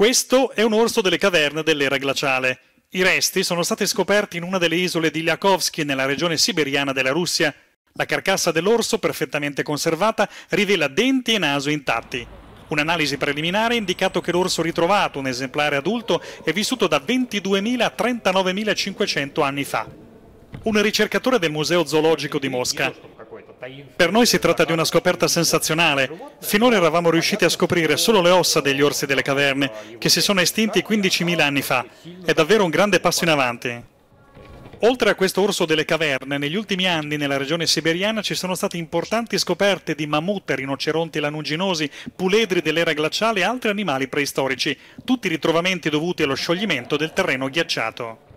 Questo è un orso delle caverne dell'era glaciale. I resti sono stati scoperti in una delle isole di Lyakovsky nella regione siberiana della Russia. La carcassa dell'orso, perfettamente conservata, rivela denti e naso intatti. Un'analisi preliminare ha indicato che l'orso ritrovato, un esemplare adulto, è vissuto da 22.000 a 39.500 anni fa. Un ricercatore del Museo Zoologico di Mosca per noi si tratta di una scoperta sensazionale. Finora eravamo riusciti a scoprire solo le ossa degli orsi delle caverne, che si sono estinti 15.000 anni fa. È davvero un grande passo in avanti. Oltre a questo orso delle caverne, negli ultimi anni nella regione siberiana ci sono state importanti scoperte di mammut, rinoceronti lanuginosi, puledri dell'era glaciale e altri animali preistorici, tutti ritrovamenti dovuti allo scioglimento del terreno ghiacciato.